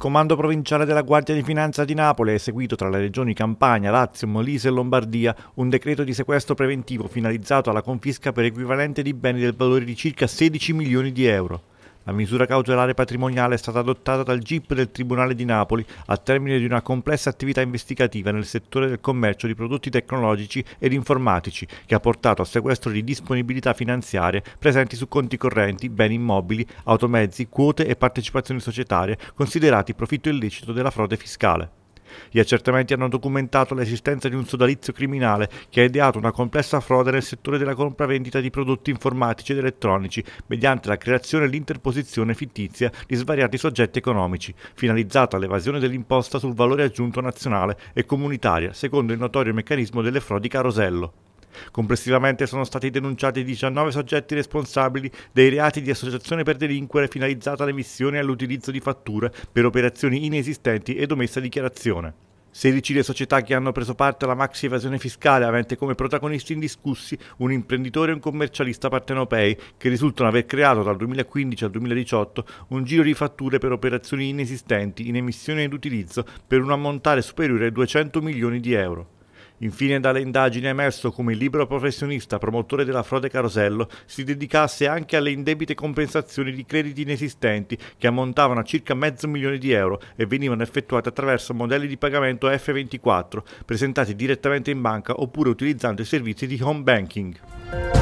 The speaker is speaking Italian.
comando provinciale della Guardia di Finanza di Napoli ha eseguito tra le regioni Campania, Lazio, Molise e Lombardia un decreto di sequestro preventivo finalizzato alla confisca per equivalente di beni del valore di circa 16 milioni di euro. La misura cautelare patrimoniale è stata adottata dal GIP del Tribunale di Napoli al termine di una complessa attività investigativa nel settore del commercio di prodotti tecnologici ed informatici che ha portato al sequestro di disponibilità finanziarie presenti su conti correnti, beni immobili, automezzi, quote e partecipazioni societarie considerati profitto illecito della frode fiscale. Gli accertamenti hanno documentato l'esistenza di un sodalizio criminale che ha ideato una complessa frode nel settore della compravendita di prodotti informatici ed elettronici mediante la creazione e l'interposizione fittizia di svariati soggetti economici, finalizzata all'evasione dell'imposta sul valore aggiunto nazionale e comunitaria, secondo il notorio meccanismo delle frodi carosello. Complessivamente sono stati denunciati 19 soggetti responsabili dei reati di associazione per delinquere finalizzata all'emissione e all'utilizzo di fatture per operazioni inesistenti ed omessa dichiarazione. 16 le società che hanno preso parte alla maxi evasione fiscale, avente come protagonisti indiscussi un imprenditore e un commercialista partenopei, che risultano aver creato dal 2015 al 2018 un giro di fatture per operazioni inesistenti in emissione ed utilizzo per un ammontare superiore ai 200 milioni di euro. Infine dalle indagini è emerso come il libero professionista promotore della frode Carosello si dedicasse anche alle indebite compensazioni di crediti inesistenti che ammontavano a circa mezzo milione di euro e venivano effettuate attraverso modelli di pagamento F24 presentati direttamente in banca oppure utilizzando i servizi di home banking.